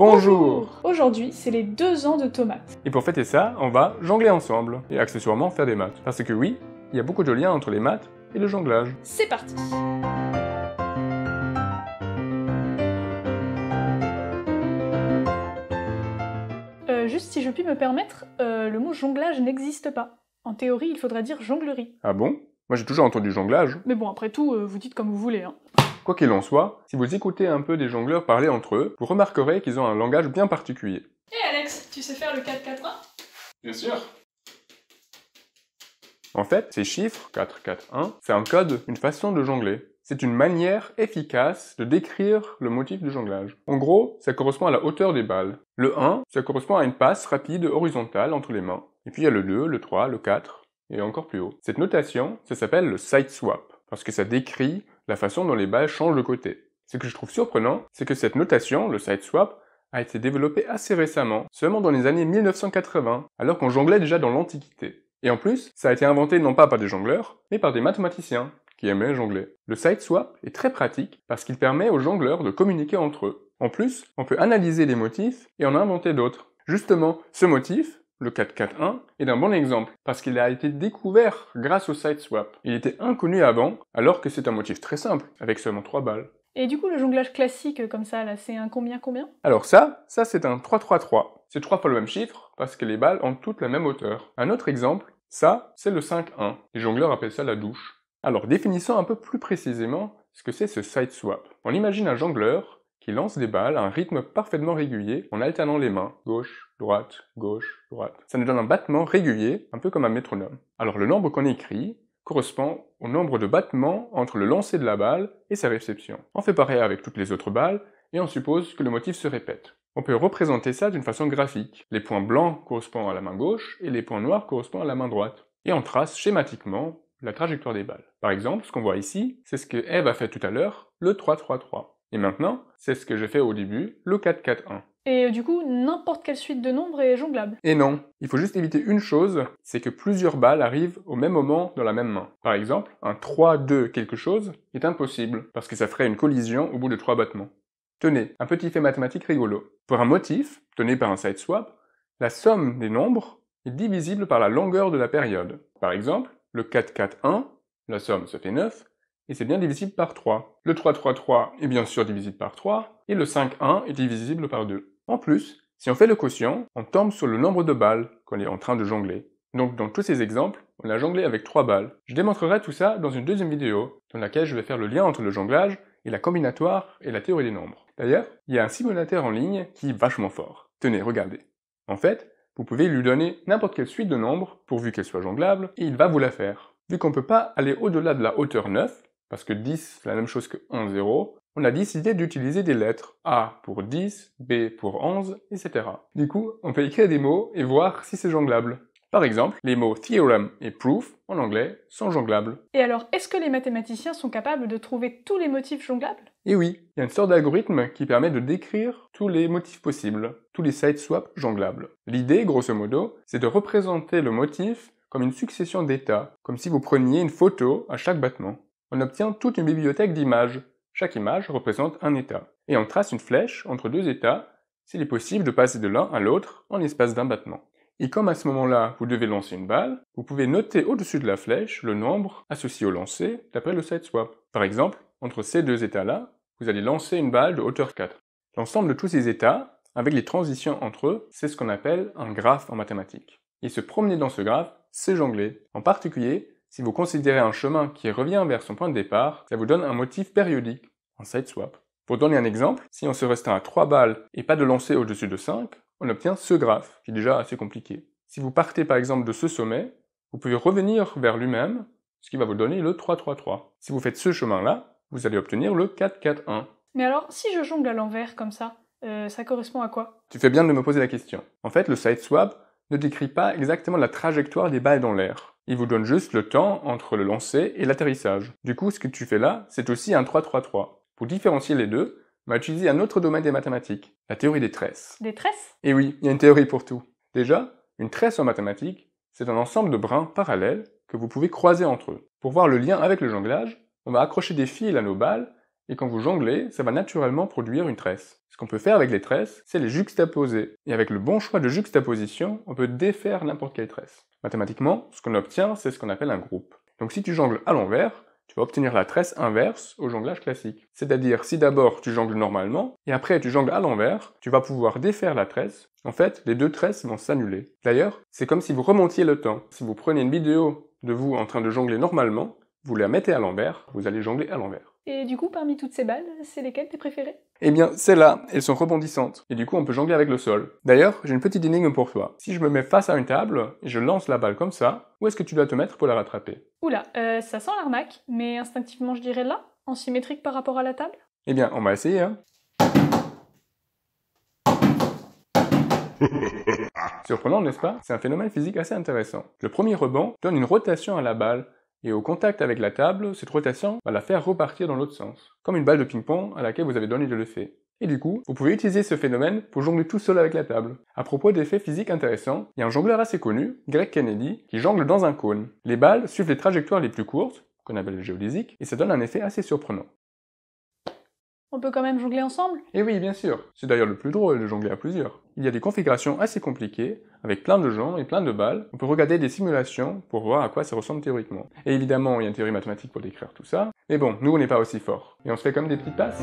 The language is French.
Bonjour Aujourd'hui, c'est les deux ans de tomates. Et pour fêter ça, on va jongler ensemble, et accessoirement faire des maths. Parce que oui, il y a beaucoup de liens entre les maths et le jonglage. C'est parti euh, Juste si je puis me permettre, euh, le mot jonglage n'existe pas. En théorie, il faudrait dire jonglerie. Ah bon moi, j'ai toujours entendu jonglage. Mais bon, après tout, euh, vous dites comme vous voulez. Hein. Quoi qu'il en soit, si vous écoutez un peu des jongleurs parler entre eux, vous remarquerez qu'ils ont un langage bien particulier. Hé Alex, tu sais faire le 4-4-1 Bien sûr En fait, ces chiffres, 4-4-1, c'est un code, une façon de jongler. C'est une manière efficace de décrire le motif du jonglage. En gros, ça correspond à la hauteur des balles. Le 1, ça correspond à une passe rapide horizontale entre les mains. Et puis il y a le 2, le 3, le 4 et encore plus haut. Cette notation, ça s'appelle le side swap, parce que ça décrit la façon dont les balles changent de côté. Ce que je trouve surprenant, c'est que cette notation, le side swap, a été développée assez récemment, seulement dans les années 1980, alors qu'on jonglait déjà dans l'Antiquité. Et en plus, ça a été inventé non pas par des jongleurs, mais par des mathématiciens qui aimaient jongler. Le side swap est très pratique parce qu'il permet aux jongleurs de communiquer entre eux. En plus, on peut analyser les motifs et en inventer d'autres. Justement, ce motif, le 441, est un bon exemple, parce qu'il a été découvert grâce au side-swap. Il était inconnu avant, alors que c'est un motif très simple, avec seulement 3 balles. Et du coup, le jonglage classique comme ça, là, c'est un combien-combien Alors ça, ça c'est un 3-3-3. C'est trois fois le même chiffre, parce que les balles ont toutes la même hauteur. Un autre exemple, ça, c'est le 5-1. Les jongleurs appellent ça la douche. Alors définissons un peu plus précisément ce que c'est ce side swap. On imagine un jongleur il lance des balles à un rythme parfaitement régulier en alternant les mains, gauche, droite, gauche, droite. Ça nous donne un battement régulier, un peu comme un métronome. Alors le nombre qu'on écrit correspond au nombre de battements entre le lancer de la balle et sa réception. On fait pareil avec toutes les autres balles, et on suppose que le motif se répète. On peut représenter ça d'une façon graphique. Les points blancs correspondent à la main gauche et les points noirs correspondent à la main droite. Et on trace schématiquement la trajectoire des balles. Par exemple, ce qu'on voit ici, c'est ce que Eve a fait tout à l'heure, le 3-3-3. Et maintenant, c'est ce que j'ai fait au début, le 4-4-1. Et du coup, n'importe quelle suite de nombres est jonglable. Et non, il faut juste éviter une chose, c'est que plusieurs balles arrivent au même moment dans la même main. Par exemple, un 3-2 quelque chose est impossible, parce que ça ferait une collision au bout de trois battements. Tenez, un petit fait mathématique rigolo. Pour un motif, tenu par un side swap, la somme des nombres est divisible par la longueur de la période. Par exemple, le 4-4-1, la somme se fait 9, et c'est bien divisible par 3. Le 3-3-3 est bien sûr divisible par 3, et le 5-1 est divisible par 2. En plus, si on fait le quotient, on tombe sur le nombre de balles qu'on est en train de jongler. Donc dans tous ces exemples, on a jonglé avec 3 balles. Je démontrerai tout ça dans une deuxième vidéo, dans laquelle je vais faire le lien entre le jonglage et la combinatoire et la théorie des nombres. D'ailleurs, il y a un simulateur en ligne qui est vachement fort. Tenez, regardez. En fait, vous pouvez lui donner n'importe quelle suite de nombres, pourvu qu'elle soit jonglable, et il va vous la faire. Vu qu'on ne peut pas aller au-delà de la hauteur 9, parce que 10, c'est la même chose que 11 0 on a décidé d'utiliser des lettres A pour 10, B pour 11, etc. Du coup, on peut écrire des mots et voir si c'est jonglable. Par exemple, les mots theorem et proof en anglais sont jonglables. Et alors, est-ce que les mathématiciens sont capables de trouver tous les motifs jonglables Eh oui, il y a une sorte d'algorithme qui permet de décrire tous les motifs possibles, tous les side swaps jonglables. L'idée, grosso modo, c'est de représenter le motif comme une succession d'états, comme si vous preniez une photo à chaque battement on obtient toute une bibliothèque d'images. Chaque image représente un état. Et on trace une flèche entre deux états s'il est possible de passer de l'un à l'autre en l'espace d'un battement. Et comme à ce moment-là, vous devez lancer une balle, vous pouvez noter au-dessus de la flèche le nombre associé au lancer d'après le side-swap. Par exemple, entre ces deux états-là, vous allez lancer une balle de hauteur 4. L'ensemble de tous ces états, avec les transitions entre eux, c'est ce qu'on appelle un graphe en mathématiques. Et se promener dans ce graphe, c'est jongler. En particulier, si vous considérez un chemin qui revient vers son point de départ, ça vous donne un motif périodique, un side swap. Pour donner un exemple, si on se restreint à 3 balles et pas de lancer au-dessus de 5, on obtient ce graphe, qui est déjà assez compliqué. Si vous partez par exemple de ce sommet, vous pouvez revenir vers lui-même, ce qui va vous donner le 3-3-3. Si vous faites ce chemin-là, vous allez obtenir le 4-4-1. Mais alors, si je jongle à l'envers comme ça, euh, ça correspond à quoi Tu fais bien de me poser la question. En fait, le side swap ne décrit pas exactement la trajectoire des balles dans l'air. Il vous donne juste le temps entre le lancer et l'atterrissage. Du coup, ce que tu fais là, c'est aussi un 3-3-3. Pour différencier les deux, on va utiliser un autre domaine des mathématiques, la théorie des tresses. Des tresses Eh oui, il y a une théorie pour tout. Déjà, une tresse en mathématiques, c'est un ensemble de brins parallèles que vous pouvez croiser entre eux. Pour voir le lien avec le jonglage, on va accrocher des fils à nos balles et quand vous jonglez, ça va naturellement produire une tresse. Ce qu'on peut faire avec les tresses, c'est les juxtaposer. Et avec le bon choix de juxtaposition, on peut défaire n'importe quelle tresse. Mathématiquement, ce qu'on obtient, c'est ce qu'on appelle un groupe. Donc si tu jongles à l'envers, tu vas obtenir la tresse inverse au jonglage classique. C'est-à-dire, si d'abord tu jongles normalement, et après tu jongles à l'envers, tu vas pouvoir défaire la tresse. En fait, les deux tresses vont s'annuler. D'ailleurs, c'est comme si vous remontiez le temps. Si vous prenez une vidéo de vous en train de jongler normalement, vous la mettez à l'envers, vous allez jongler à l'envers. Et du coup, parmi toutes ces balles, c'est lesquelles tes préférées eh bien, celles-là, elles sont rebondissantes, et du coup on peut jongler avec le sol. D'ailleurs, j'ai une petite énigme pour toi. Si je me mets face à une table, et je lance la balle comme ça, où est-ce que tu dois te mettre pour la rattraper Oula, euh, ça sent l'arnaque, mais instinctivement je dirais là, en symétrique par rapport à la table Eh bien, on va essayer, hein Surprenant, n'est-ce pas C'est un phénomène physique assez intéressant. Le premier rebond donne une rotation à la balle et au contact avec la table, cette rotation va la faire repartir dans l'autre sens, comme une balle de ping-pong à laquelle vous avez donné de l'effet. Et du coup, vous pouvez utiliser ce phénomène pour jongler tout seul avec la table. À propos d'effets physiques intéressants, il y a un jongleur assez connu, Greg Kennedy, qui jongle dans un cône. Les balles suivent les trajectoires les plus courtes, qu'on appelle géodésiques, et ça donne un effet assez surprenant. On peut quand même jongler ensemble Eh oui, bien sûr. C'est d'ailleurs le plus drôle de jongler à plusieurs. Il y a des configurations assez compliquées, avec plein de gens et plein de balles. On peut regarder des simulations pour voir à quoi ça ressemble théoriquement. Et évidemment, il y a une théorie mathématique pour décrire tout ça. Mais bon, nous, on n'est pas aussi forts. Et on se fait comme des petites passes.